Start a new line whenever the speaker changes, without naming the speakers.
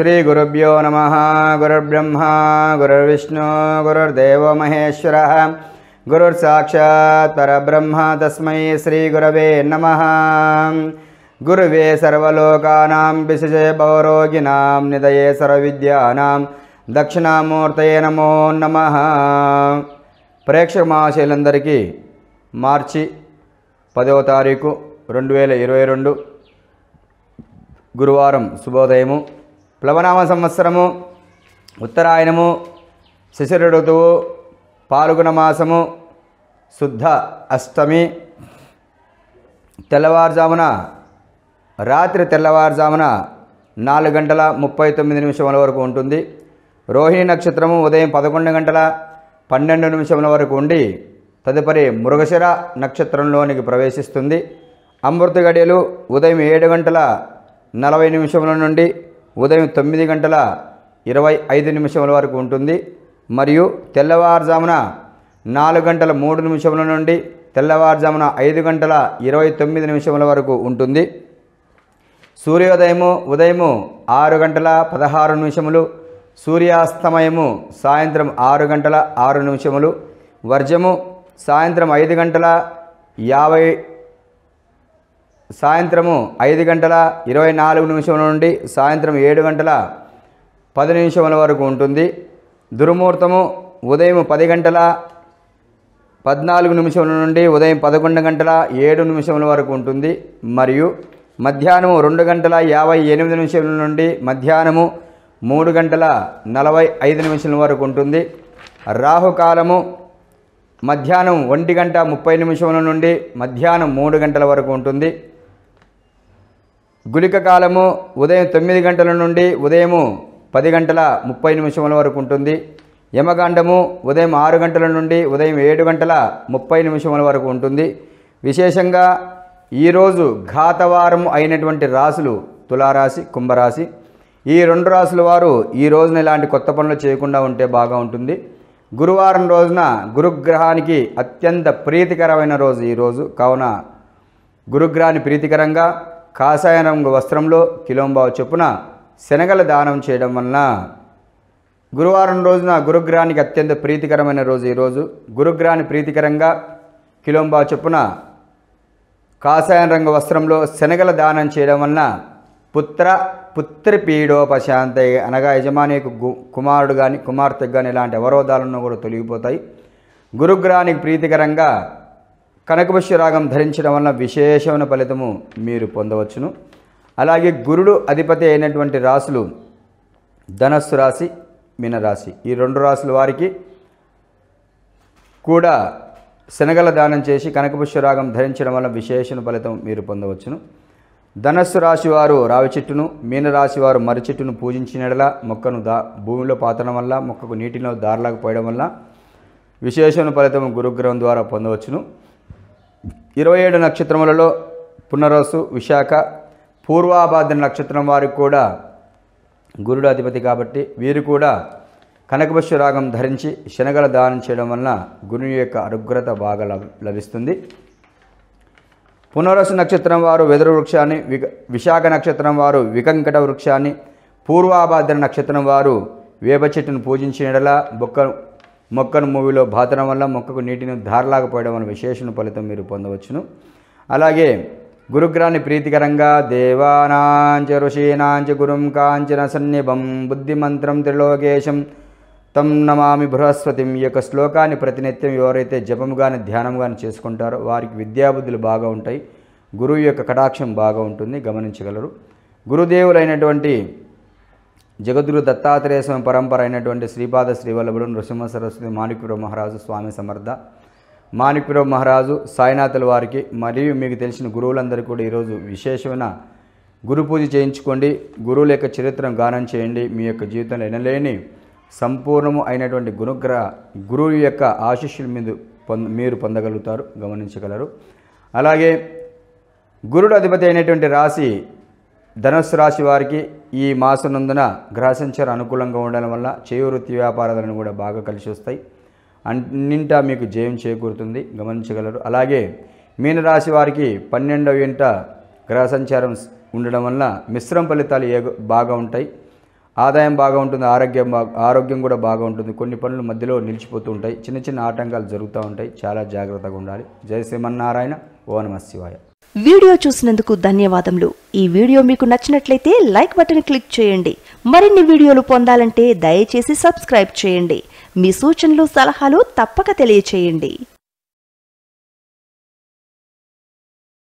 శ్రీ గురుభ్యో నమ గురుర్బ్రహ్మ గురుర్విష్ణు గురుర్దేవ మహేశ్వర గురుర్సాక్షాత్ పరబ్రహ్మ తస్మై శ్రీ గురవే నమ గురువే సర్వలోకానాం విశిషే భవరోగిణాం నిదయే సర్వవిద్యానాం దక్షిణామూర్తయే నమో నమ ప్రేక్షక మహాశైలందరికీ మార్చి పదవ తారీఖు రెండు వేల ఇరవై రెండు గురువారం శుభోదయము ప్లవనామ సంవత్సరము ఉత్తరాయణము శిశిర ఋతువు పాల్గొన మాసము శుద్ధ అష్టమి తెల్లవారుజామున రాత్రి తెల్లవారుజామున నాలుగు గంటల ముప్పై తొమ్మిది నిమిషముల వరకు ఉంటుంది రోహిణి నక్షత్రము ఉదయం పదకొండు గంటల పన్నెండు నిమిషముల వరకు ఉండి తదుపరి మృగశిర నక్షత్రంలోనికి ప్రవేశిస్తుంది అమృత గడియలు ఉదయం ఏడు గంటల నలభై నిమిషముల నుండి ఉదయం తొమ్మిది గంటల ఇరవై ఐదు నిమిషముల వరకు ఉంటుంది మరియు తెల్లవారుజామున నాలుగు గంటల మూడు నిమిషముల నుండి తెల్లవారుజామున ఐదు గంటల ఇరవై తొమ్మిది నిమిషముల వరకు ఉంటుంది సూర్యోదయము ఉదయము ఆరు గంటల పదహారు నిమిషములు సూర్యాస్తమయము సాయంత్రం ఆరు గంటల ఆరు నిమిషములు వర్జము సాయంత్రం ఐదు గంటల యాభై సాయంత్రము ఐదు గంటల ఇరవై నాలుగు నిమిషముల నుండి సాయంత్రం ఏడు గంటల పది నిమిషముల వరకు ఉంటుంది దుర్ముహూర్తము ఉదయం పది గంటల పద్నాలుగు నిమిషముల నుండి ఉదయం పదకొండు గంటల ఏడు నిమిషముల వరకు ఉంటుంది మరియు మధ్యాహ్నము రెండు గంటల యాభై ఎనిమిది నిమిషముల నుండి మధ్యాహ్నము మూడు గంటల నలభై ఐదు నిమిషముల వరకు ఉంటుంది రాహుకాలము మధ్యాహ్నం ఒంటి గంట ముప్పై నిమిషముల నుండి మధ్యాహ్నం మూడు గంటల వరకు ఉంటుంది గుళిక కాలము ఉదయం తొమ్మిది గంటల నుండి ఉదయము పది గంటల ముప్పై నిమిషముల వరకు ఉంటుంది యమగాండము ఉదయం ఆరు గంటల నుండి ఉదయం ఏడు గంటల ముప్పై నిమిషముల వరకు ఉంటుంది విశేషంగా ఈరోజు ఘాతవారం అయినటువంటి రాసులు తులారాశి కుంభరాశి ఈ రెండు రాసుల వారు ఈ రోజున ఇలాంటి కొత్త పనులు చేయకుండా ఉంటే బాగా ఉంటుంది గురువారం రోజున గురుగ్రహానికి అత్యంత ప్రీతికరమైన రోజు ఈరోజు కావున గురుగ్రహాన్ని ప్రీతికరంగా కాషాయ రంగు వస్త్రంలో కిలోంబావు చొప్పున శనగల దానం చేయడం వలన గురువారం రోజున గురుగ్రహానికి అత్యంత ప్రీతికరమైన రోజు ఈరోజు గురుగ్రహాన్ని ప్రీతికరంగా కిలోంబావు చొప్పున కాషాయ రంగు వస్త్రంలో శనగల దానం చేయడం వలన పుత్ర పుత్రి పీడోపశాంత అనగా యజమాని కుమారుడు కానీ కుమార్తెకు కానీ ఇలాంటి అవరోధాలను కూడా తొలగిపోతాయి గురుగ్రహానికి ప్రీతికరంగా కనకపుష్య రాగం ధరించడం వలన విశేషమైన ఫలితము మీరు పొందవచ్చును అలాగే గురుడు అధిపతి అయినటువంటి రాసులు ధనస్సు రాశి మీనరాశి ఈ రెండు రాసుల వారికి కూడా శనగల దానం చేసి కనకపుష్య రాగం ధరించడం వల్ల విశేషణ ఫలితం మీరు పొందవచ్చును ధనస్సు రాశి వారు రావి చెట్టును మీనరాశి వారు మర్రి చెట్టును పూజించినడల మొక్కను దా భూమిలో పాతడం వల్ల మొక్కకు నీటిలో దారిలాగా పోయడం వల్ల విశేషణ ఫలితం గురుగ్రహం ద్వారా పొందవచ్చును ఇరవై ఏడు నక్షత్రములలో పునరసు విశాఖ పూర్వాభాద్ర నక్షత్రం వారికి కూడా గురుడు అధిపతి కాబట్టి వీరు కూడా కనకపశు రాగం ధరించి శనగల దానం చేయడం వలన గురుని యొక్క అనుగ్రత బాగా లభిస్తుంది పునరసు నక్షత్రం వారు వెదురు వృక్షాన్ని విశాఖ నక్షత్రం వారు వికంకట వృక్షాన్ని పూర్వాభాద్ర నక్షత్రం వారు వేప చెట్టును పూజించిన బొక్క మొక్కను మూవీలో బాతడం వల్ల మొక్కకు నీటిని ధారలాగపోయడం అనే విశేషణ ఫలితం మీరు పొందవచ్చును అలాగే గురుగ్రాన్ని ప్రీతికరంగా దేవానాంచ ఋషీనాంచ గురుం కాంచన సన్నిభం బుద్ధిమంత్రం త్రిలోకేశం తం నమామి బృహస్పతి ఈ యొక్క శ్లోకాన్ని ప్రతినిత్యం ఎవరైతే జపము కానీ ధ్యానం కానీ చేసుకుంటారో వారికి విద్యాబుద్ధులు బాగా ఉంటాయి గురువు యొక్క కటాక్షం బాగా ఉంటుంది గమనించగలరు గురుదేవులైనటువంటి జగద్గురు దత్తాత్రేయ స్వామి పరంపర అయినటువంటి శ్రీపాద శ్రీవల్లభుడు నృసింహ సరస్వతి మాణిక్యరావు మహారాజు స్వామి సమర్థ మాణిక్యరావు మహారాజు సాయినాథుల వారికి మరియు మీకు తెలిసిన గురువులందరికీ కూడా ఈరోజు విశేషమైన గురు పూజ చేయించుకోండి గురువుల యొక్క చరిత్రను గానం చేయండి మీ యొక్క జీవితంలో ఎనలేని సంపూర్ణము అయినటువంటి గురుగ్రహ గురువు యొక్క ఆశీస్సులు మీద మీరు పొందగలుగుతారు గమనించగలరు అలాగే గురుడు అధిపతి అయినటువంటి రాశి ధనుస్సు రాశి వారికి ఈ మాసం గ్రహ గ్రహసంచారం అనుకూలంగా ఉండడం వల్ల చేవృత్తి వ్యాపారాలను కూడా బాగా కలిసి వస్తాయి అన్నింటా మీకు జయం చేకూరుతుంది గమనించగలరు అలాగే మీనరాశి వారికి పన్నెండవ ఇంట గ్రహ సంచారం ఉండడం వల్ల మిశ్రమ ఫలితాలు ఏ బాగా ఉంటాయి ఆదాయం బాగా ఉంటుంది ఆరోగ్యం బాగా ఆరోగ్యం కూడా బాగా ఉంటుంది కొన్ని పనులు మధ్యలో నిలిచిపోతూ ఉంటాయి చిన్న చిన్న ఆటంకాలు జరుగుతూ ఉంటాయి చాలా జాగ్రత్తగా ఉండాలి జయ శ్రీమన్నారాయణ ఓ నమ శివాయ వీడియో చూసినందుకు ధన్యవాదములు ఈ వీడియో మీకు నచ్చినట్లయితే లైక్ బటన్ క్లిక్ చేయండి మరిన్ని వీడియోలు పొందాలంటే దయచేసి సబ్స్క్రైబ్ చేయండి మీ సూచనలు సలహాలు తప్పక తెలియచేయండి